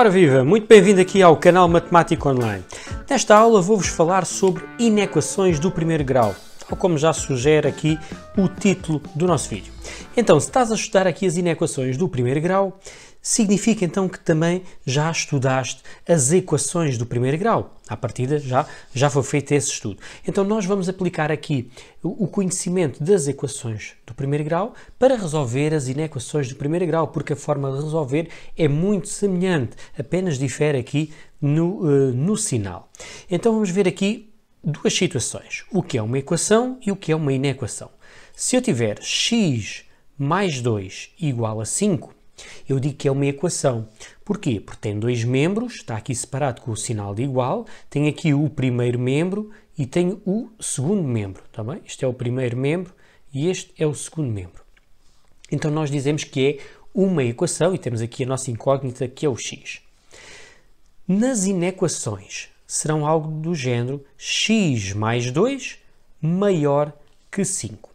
Ora viva, muito bem-vindo aqui ao canal Matemático Online. Nesta aula vou-vos falar sobre inequações do primeiro grau, tal como já sugere aqui o título do nosso vídeo. Então, se estás a estudar aqui as inequações do primeiro grau, significa então que também já estudaste as equações do primeiro grau. A partida já, já foi feito esse estudo. Então nós vamos aplicar aqui o conhecimento das equações do primeiro grau para resolver as inequações do primeiro grau, porque a forma de resolver é muito semelhante, apenas difere aqui no, uh, no sinal. Então vamos ver aqui duas situações, o que é uma equação e o que é uma inequação. Se eu tiver x mais 2 igual a 5, eu digo que é uma equação. Porquê? Porque tem dois membros, está aqui separado com o sinal de igual, tem aqui o primeiro membro e tem o segundo membro, está bem? Este é o primeiro membro e este é o segundo membro. Então nós dizemos que é uma equação e temos aqui a nossa incógnita que é o x. Nas inequações serão algo do género x mais 2 maior que 5.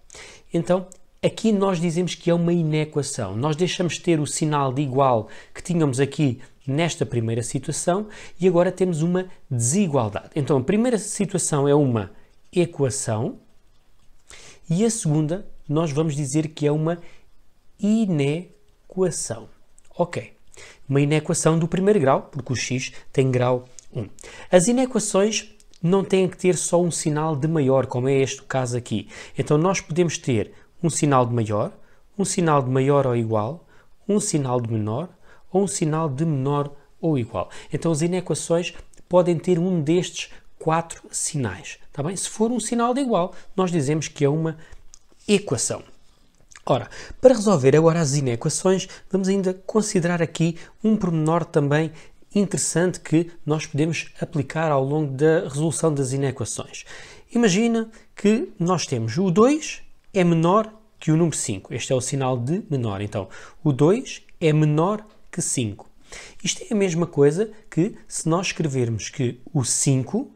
Então, Aqui nós dizemos que é uma inequação. Nós deixamos ter o sinal de igual que tínhamos aqui nesta primeira situação e agora temos uma desigualdade. Então a primeira situação é uma equação e a segunda nós vamos dizer que é uma inequação. Ok, uma inequação do primeiro grau, porque o x tem grau 1. As inequações não têm que ter só um sinal de maior, como é este caso aqui. Então nós podemos ter um sinal de maior, um sinal de maior ou igual, um sinal de menor ou um sinal de menor ou igual. Então as inequações podem ter um destes quatro sinais. Tá bem? Se for um sinal de igual, nós dizemos que é uma equação. Ora, para resolver agora as inequações, vamos ainda considerar aqui um pormenor também interessante que nós podemos aplicar ao longo da resolução das inequações. Imagina que nós temos o 2 é menor que o número 5. Este é o sinal de menor. Então, o 2 é menor que 5. Isto é a mesma coisa que se nós escrevermos que o 5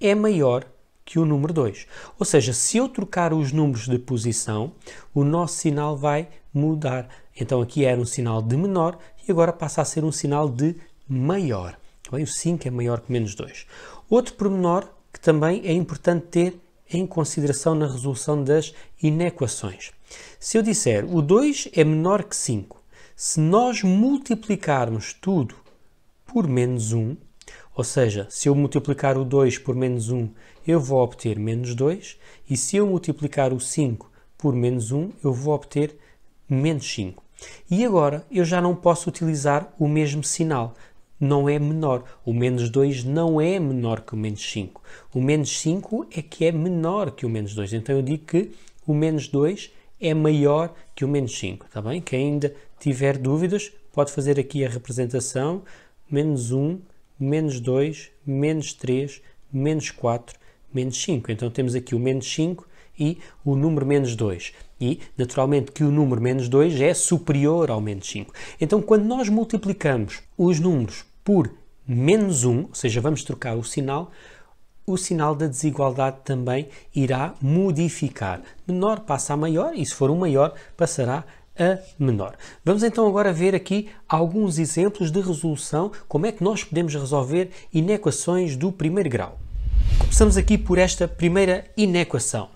é maior que o número 2. Ou seja, se eu trocar os números de posição, o nosso sinal vai mudar. Então aqui era um sinal de menor e agora passa a ser um sinal de maior. Bem, o 5 é maior que menos 2. Outro pormenor que também é importante ter em consideração na resolução das inequações. Se eu disser o 2 é menor que 5, se nós multiplicarmos tudo por menos 1, ou seja, se eu multiplicar o 2 por menos 1, eu vou obter menos 2, e se eu multiplicar o 5 por menos 1, eu vou obter menos 5. E agora eu já não posso utilizar o mesmo sinal, não é menor. O menos 2 não é menor que o menos 5. O menos 5 é que é menor que o menos 2. Então eu digo que o menos 2 é maior que o menos 5, está bem? Quem ainda tiver dúvidas, pode fazer aqui a representação. Menos 1, menos 2, menos 3, menos 4, menos 5. Então temos aqui o menos 5 e o número menos 2. E, naturalmente, que o número menos 2 é superior ao menos 5. Então, quando nós multiplicamos os números por menos 1, ou seja, vamos trocar o sinal, o sinal da desigualdade também irá modificar. Menor passa a maior e se for um maior passará a menor. Vamos então agora ver aqui alguns exemplos de resolução, como é que nós podemos resolver inequações do primeiro grau. Começamos aqui por esta primeira inequação.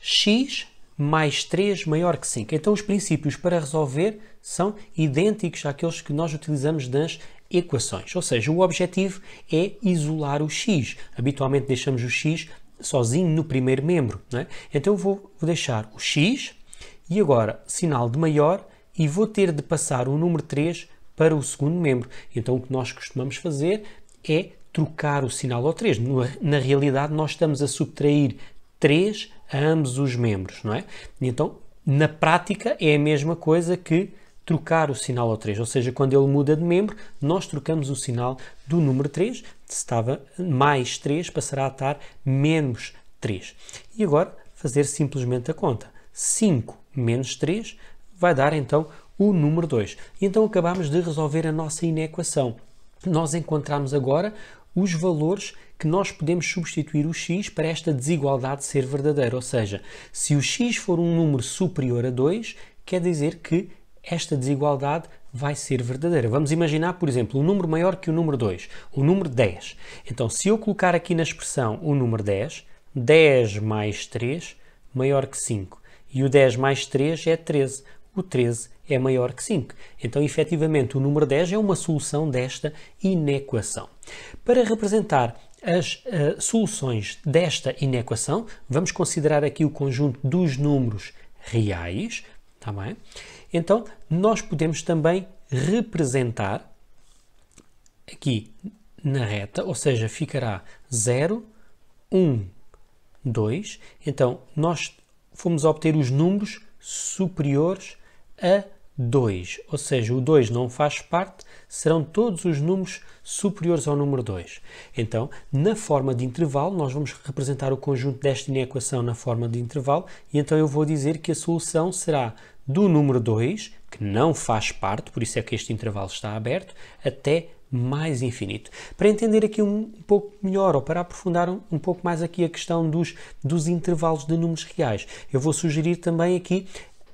x mais 3 maior que 5. Então os princípios para resolver são idênticos àqueles que nós utilizamos nas equações. Ou seja, o objetivo é isolar o x. Habitualmente deixamos o x sozinho no primeiro membro. É? Então vou, vou deixar o x e agora sinal de maior e vou ter de passar o número 3 para o segundo membro. Então o que nós costumamos fazer é trocar o sinal ao 3. Na realidade nós estamos a subtrair 3 a ambos os membros, não é? Então, na prática é a mesma coisa que trocar o sinal ao 3, ou seja, quando ele muda de membro, nós trocamos o sinal do número 3, se estava mais 3, passará a estar menos 3. E agora fazer simplesmente a conta. 5 menos 3 vai dar então o número 2. E então acabamos de resolver a nossa inequação. Nós encontramos agora os valores que nós podemos substituir o x para esta desigualdade ser verdadeira, ou seja, se o x for um número superior a 2, quer dizer que esta desigualdade vai ser verdadeira. Vamos imaginar, por exemplo, um número maior que o número 2, o número 10. Então, se eu colocar aqui na expressão o número 10, 10 mais 3 maior que 5. E o 10 mais 3 é 13. O 13 é maior que 5. Então, efetivamente, o número 10 é uma solução desta inequação. Para representar as uh, soluções desta inequação, vamos considerar aqui o conjunto dos números reais, está bem? Então, nós podemos também representar aqui na reta, ou seja, ficará 0, 1, 2. Então, nós fomos obter os números superiores a 2, ou seja, o 2 não faz parte, serão todos os números superiores ao número 2. Então, na forma de intervalo, nós vamos representar o conjunto desta inequação na forma de intervalo, e então eu vou dizer que a solução será do número 2, que não faz parte, por isso é que este intervalo está aberto, até mais infinito. Para entender aqui um, um pouco melhor, ou para aprofundar um, um, pouco mais aqui a questão dos, dos intervalos de números reais, eu vou sugerir também aqui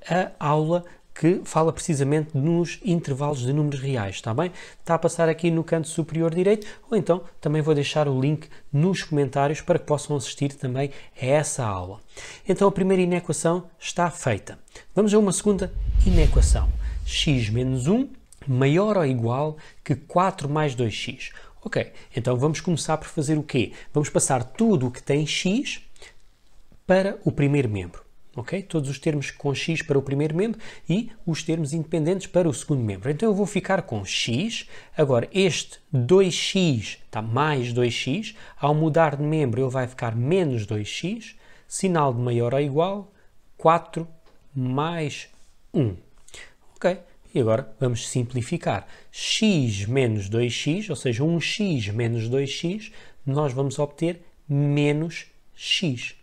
a aula que fala precisamente nos intervalos de números reais, está bem? Está a passar aqui no canto superior direito, ou então também vou deixar o link nos comentários para que possam assistir também a essa aula. Então a primeira inequação está feita. Vamos a uma segunda inequação. x menos 1 maior ou igual que 4 mais 2x. Ok, então vamos começar por fazer o quê? Vamos passar tudo o que tem x para o primeiro membro ok? Todos os termos com x para o primeiro membro e os termos independentes para o segundo membro. Então eu vou ficar com x, agora este 2x está mais 2x, ao mudar de membro ele vai ficar menos 2x, sinal de maior ou igual, 4 mais 1, ok? E agora vamos simplificar. x menos 2x, ou seja, 1x menos 2x, nós vamos obter menos x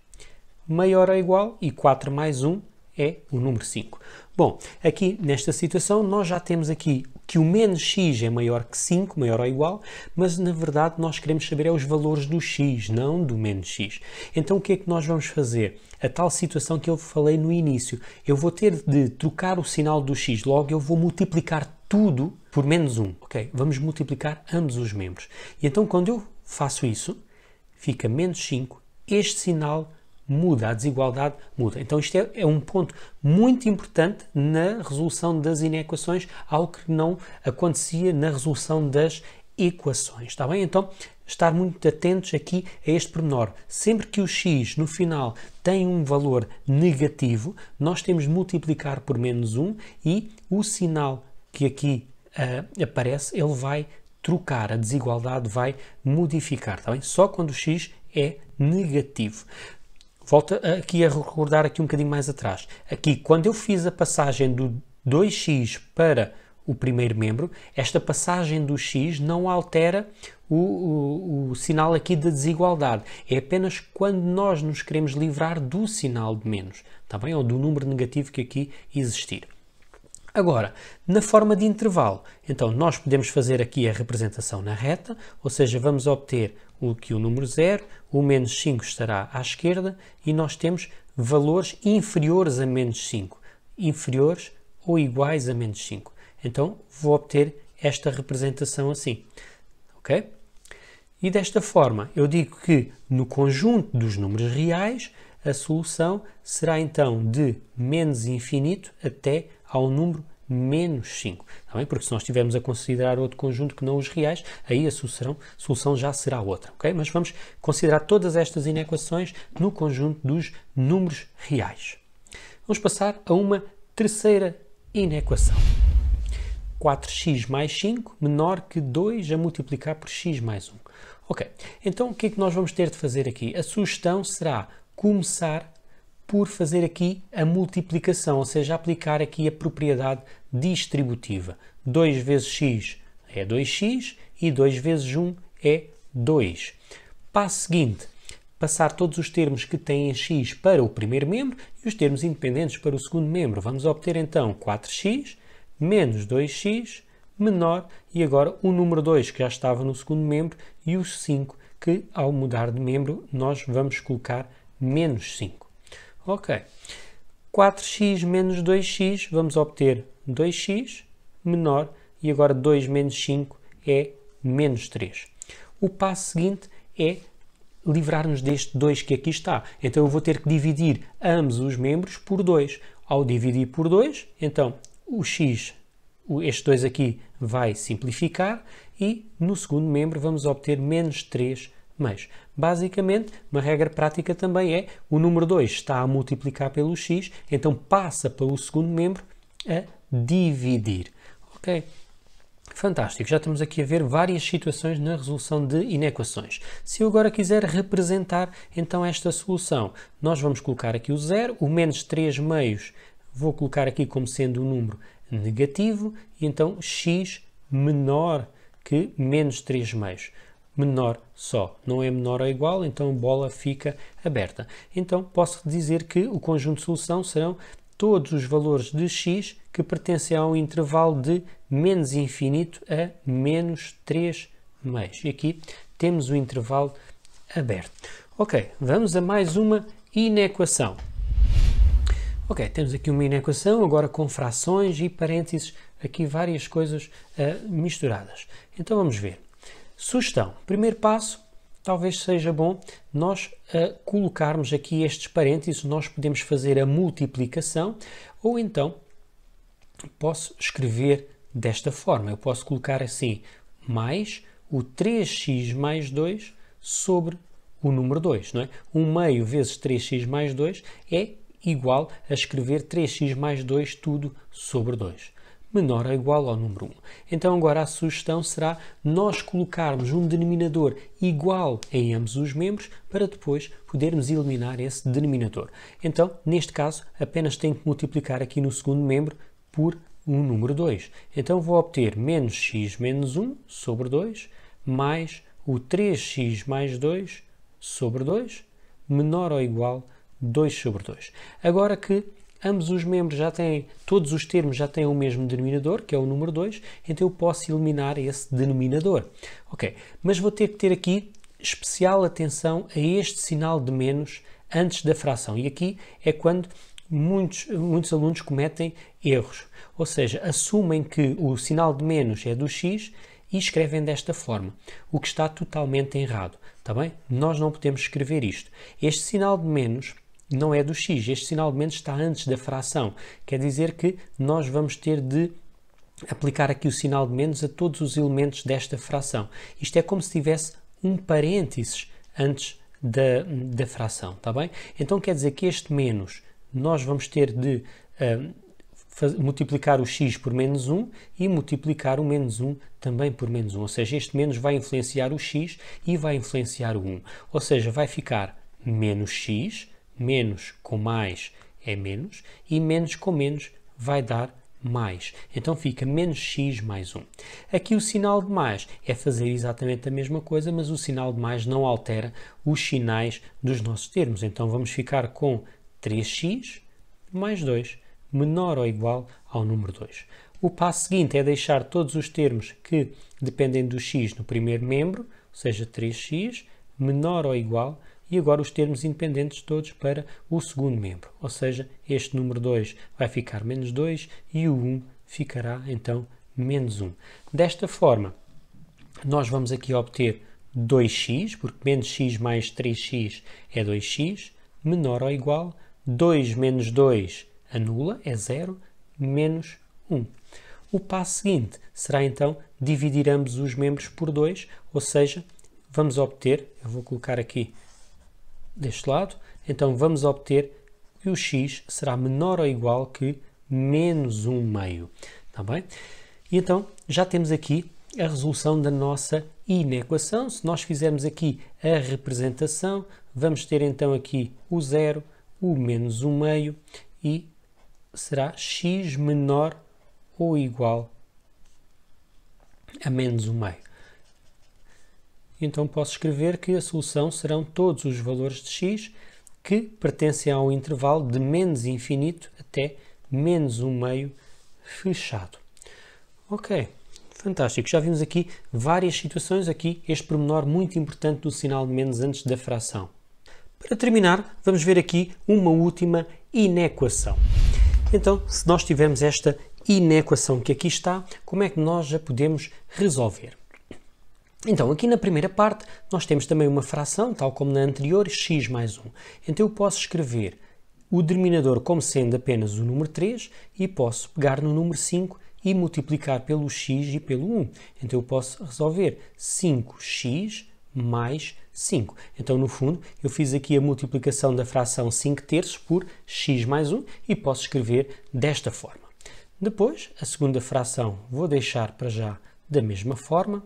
maior ou igual e 4 mais 1 é o número 5. Bom, aqui nesta situação nós já temos aqui que o menos x é maior que 5, maior ou igual, mas na verdade nós queremos saber é os valores do x, não do menos x. Então o que é que nós vamos fazer? A tal situação que eu falei no início. Eu vou ter de trocar o sinal do x, logo eu vou multiplicar tudo por menos 1, ok? Vamos multiplicar ambos os membros. E então quando eu faço isso, fica menos 5, este sinal muda, a desigualdade muda. Então isto é, é um ponto muito importante na resolução das inequações, algo que não acontecia na resolução das equações, está bem? Então, estar muito atentos aqui a este pormenor. Sempre que o x no final tem um valor negativo, nós temos de multiplicar por menos 1 e o sinal que aqui uh, aparece, ele vai trocar, a desigualdade vai modificar, está bem? Só quando o x é negativo. Volta aqui a recordar aqui um bocadinho mais atrás. Aqui, quando eu fiz a passagem do 2x para o primeiro membro, esta passagem do x não altera o, o, o, sinal aqui da desigualdade. É apenas quando nós nos queremos livrar do sinal de menos, tá bem? ou do número negativo que aqui existir. Agora, na forma de intervalo, então nós podemos fazer aqui a representação na reta, ou seja, vamos obter o que o número 0, o menos 5 estará à esquerda e nós temos valores inferiores a menos 5, inferiores ou iguais a menos 5. Então vou obter esta representação assim, ok? E desta forma eu digo que no conjunto dos números reais a solução será então de menos infinito até ao número menos 5, tá bem? porque se nós estivermos a considerar outro conjunto que não os reais, aí a solução, solução já será outra, ok? Mas vamos considerar todas estas inequações no conjunto dos números reais. Vamos passar a uma terceira inequação. 4x mais 5 menor que 2 a multiplicar por x mais 1. Ok, então o que é que nós vamos ter de fazer aqui? A sugestão será começar por fazer aqui a multiplicação, ou seja, aplicar aqui a propriedade distributiva. 2 vezes x é 2x e 2 vezes 1 é 2. Passo seguinte, passar todos os termos que têm x para o primeiro membro e os termos independentes para o segundo membro. Vamos obter então 4x menos 2x menor e agora o número 2 que já estava no segundo membro e os 5 que ao mudar de membro nós vamos colocar menos 5. Ok. 4x menos 2x, vamos obter 2x menor e agora 2 menos 5 é menos 3. O passo seguinte é livrar-nos deste 2 que aqui está. Então eu vou ter que dividir ambos os membros por 2. Ao dividir por 2, então o x, este 2 aqui, vai simplificar e no segundo membro vamos obter menos 3 mas, basicamente, uma regra prática também é o número 2 está a multiplicar pelo x, então passa para o segundo membro a dividir. Ok? Fantástico, já estamos aqui a ver várias situações na resolução de inequações. Se eu agora quiser representar então esta solução, nós vamos colocar aqui o zero, o menos 3 meios vou colocar aqui como sendo um número negativo, e então x menor que menos 3 meios menor só. Não é menor ou igual, então a bola fica aberta. Então posso dizer que o conjunto de solução serão todos os valores de x que pertencem a um intervalo de menos infinito a menos 3 meios. E aqui temos o intervalo aberto. Ok, vamos a mais uma inequação. Ok, temos aqui uma inequação, agora com frações e parênteses, aqui várias coisas uh, misturadas. Então vamos ver. Sugestão: primeiro passo, talvez seja bom nós uh, colocarmos aqui estes parênteses, nós podemos fazer a multiplicação ou então posso escrever desta forma. Eu posso colocar assim, mais o 3x mais 2 sobre o número 2, não é? 1 meio vezes 3x mais 2 é igual a escrever 3x mais 2 tudo sobre 2 menor ou igual ao número 1. Então agora a sugestão será nós colocarmos um denominador igual em ambos os membros para depois podermos eliminar esse denominador. Então, neste caso, apenas tenho que multiplicar aqui no segundo membro por o número 2. Então vou obter menos x menos 1 sobre 2 mais o 3x mais 2 sobre 2 menor ou igual 2 sobre 2. Agora que ambos os membros já têm, todos os termos já têm o mesmo denominador, que é o número 2, então eu posso eliminar esse denominador. Ok, mas vou ter que ter aqui especial atenção a este sinal de menos antes da fração. E aqui é quando muitos, muitos alunos cometem erros, ou seja, assumem que o sinal de menos é do x e escrevem desta forma, o que está totalmente errado, está bem? Nós não podemos escrever isto. Este sinal de menos não é do x. Este sinal de menos está antes da fração. Quer dizer que nós vamos ter de aplicar aqui o sinal de menos a todos os elementos desta fração. Isto é como se tivesse um parênteses antes da, da fração, está bem? Então quer dizer que este menos nós vamos ter de uh, multiplicar o x por menos 1 e multiplicar o menos 1 também por menos 1. Ou seja, este menos vai influenciar o x e vai influenciar o 1. Ou seja, vai ficar menos x menos com mais é menos e menos com menos vai dar mais. Então fica menos x mais 1. Aqui o sinal de mais é fazer exatamente a mesma coisa, mas o sinal de mais não altera os sinais dos nossos termos. Então vamos ficar com 3x mais 2 menor ou igual ao número 2. O passo seguinte é deixar todos os termos que dependem do x no primeiro membro, ou seja, 3x menor ou igual e agora os termos independentes todos para o segundo membro, ou seja, este número 2 vai ficar menos 2 e o 1 um ficará então menos 1. Um. Desta forma, nós vamos aqui obter 2x, porque menos x mais 3x é 2x, menor ou igual, 2 menos 2 anula, é 0, menos 1. O passo seguinte será então dividir ambos os membros por 2, ou seja, vamos obter, eu vou colocar aqui deste lado, então vamos obter que o x será menor ou igual que menos 1 meio. Está bem? E então já temos aqui a resolução da nossa inequação. Se nós fizermos aqui a representação, vamos ter então aqui o zero, o menos 1 meio e será x menor ou igual a menos 1 meio então posso escrever que a solução serão todos os valores de x que pertencem a um intervalo de menos infinito até menos 1 meio fechado. Ok, fantástico. Já vimos aqui várias situações, aqui este pormenor muito importante do sinal de menos antes da fração. Para terminar, vamos ver aqui uma última inequação. Então, se nós tivermos esta inequação que aqui está, como é que nós já podemos resolver? Então, aqui na primeira parte, nós temos também uma fração, tal como na anterior, x mais 1. Então, eu posso escrever o denominador como sendo apenas o número 3 e posso pegar no número 5 e multiplicar pelo x e pelo 1. Então, eu posso resolver 5x mais 5. Então, no fundo, eu fiz aqui a multiplicação da fração 5 terços por x mais 1 e posso escrever desta forma. Depois, a segunda fração vou deixar para já da mesma forma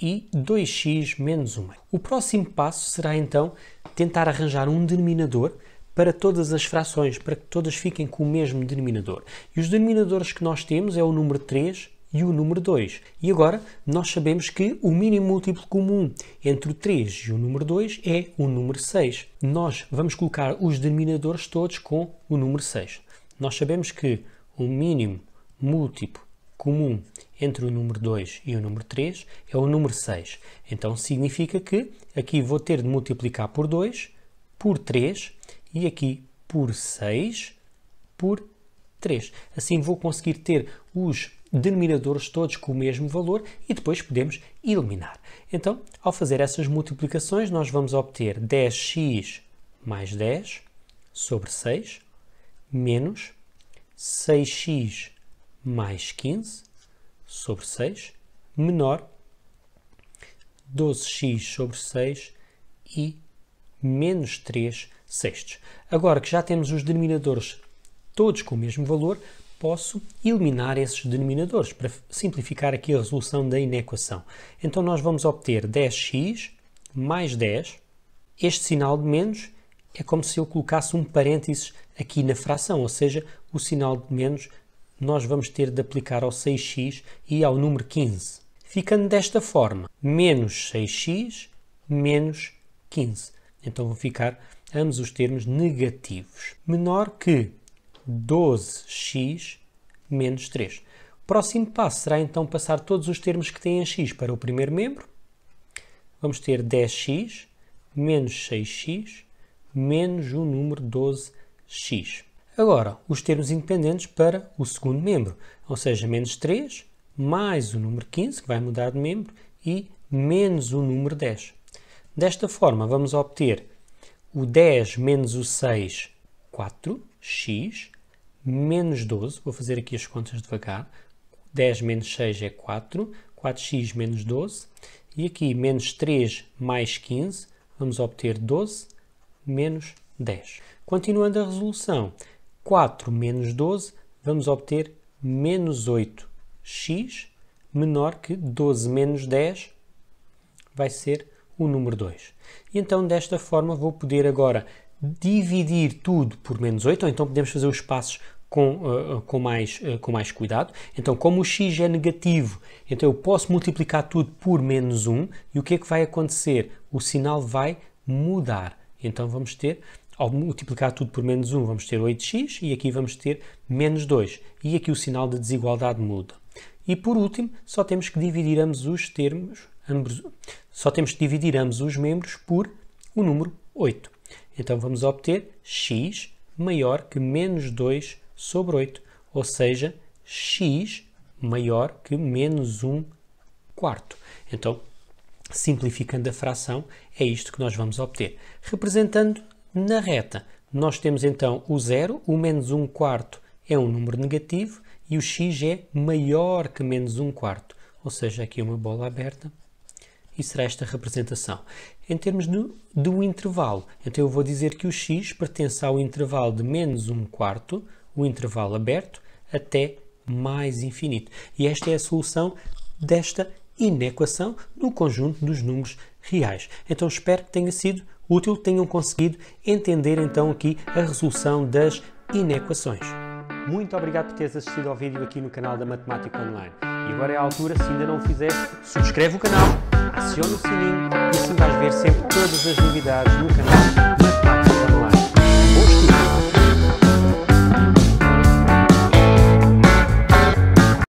e 2x menos 1. O próximo passo será então tentar arranjar um denominador para todas as frações, para que todas fiquem com o mesmo denominador. E os denominadores que nós temos é o número 3 e o número 2. E agora nós sabemos que o mínimo múltiplo comum entre o 3 e o número 2 é o número 6. Nós vamos colocar os denominadores todos com o número 6. Nós sabemos que o mínimo múltiplo comum entre o número 2 e o número 3 é o número 6. Então significa que aqui vou ter de multiplicar por 2, por 3 e aqui por 6, por 3. Assim vou conseguir ter os denominadores todos com o mesmo valor e depois podemos eliminar. Então, ao fazer essas multiplicações, nós vamos obter 10x mais 10 sobre 6 menos 6x mais 15 sobre 6 menor 12x sobre 6 e menos 3 sextos. Agora que já temos os denominadores todos com o mesmo valor, posso eliminar esses denominadores para simplificar aqui a resolução da inequação. Então nós vamos obter 10x mais 10. Este sinal de menos é como se eu colocasse um parênteses aqui na fração, ou seja, o sinal de menos nós vamos ter de aplicar ao 6x e ao número 15, ficando desta forma, menos 6x menos 15. Então vão ficar ambos os termos negativos, menor que 12x menos 3. O próximo passo será então passar todos os termos que têm x para o primeiro membro. Vamos ter 10x menos 6x menos o número 12x. Agora, os termos independentes para o segundo membro, ou seja, menos 3, mais o número 15, que vai mudar de membro, e menos o número 10. Desta forma, vamos obter o 10 menos o 6, 4x, menos 12, vou fazer aqui as contas devagar, 10 menos 6 é 4, 4x menos 12, e aqui menos 3 mais 15, vamos obter 12 menos 10. Continuando a resolução, 4 menos 12, vamos obter menos 8x menor que 12 menos 10 vai ser o número 2. E então, desta forma, vou poder agora dividir tudo por menos 8, ou então podemos fazer os passos com, uh, com, mais, uh, com mais cuidado. Então, como o x é negativo, então eu posso multiplicar tudo por menos 1, e o que é que vai acontecer? O sinal vai mudar. Então, vamos ter ao multiplicar tudo por menos 1, vamos ter 8x e aqui vamos ter menos 2. E aqui o sinal de desigualdade muda. E por último, só temos que dividir ambos os termos, ambos, só temos que dividir ambos os membros por o número 8. Então vamos obter x maior que menos 2 sobre 8, ou seja, x maior que menos 1 quarto. Então, simplificando a fração, é isto que nós vamos obter. Representando na reta, nós temos então o zero, o menos 1 quarto é um número negativo e o x é maior que menos 1 quarto, ou seja, aqui é uma bola aberta e será esta representação. Em termos do, do intervalo, então eu vou dizer que o x pertence ao intervalo de menos 1 quarto, o intervalo aberto, até mais infinito. E esta é a solução desta inequação no conjunto dos números reais. Então espero que tenha sido útil tenham conseguido entender então aqui a resolução das inequações. Muito obrigado por teres assistido ao vídeo aqui no canal da Matemática Online. E agora é a altura, se ainda não o fizeste, subscreve o canal, aciona o sininho e assim vais ver sempre todas as novidades no canal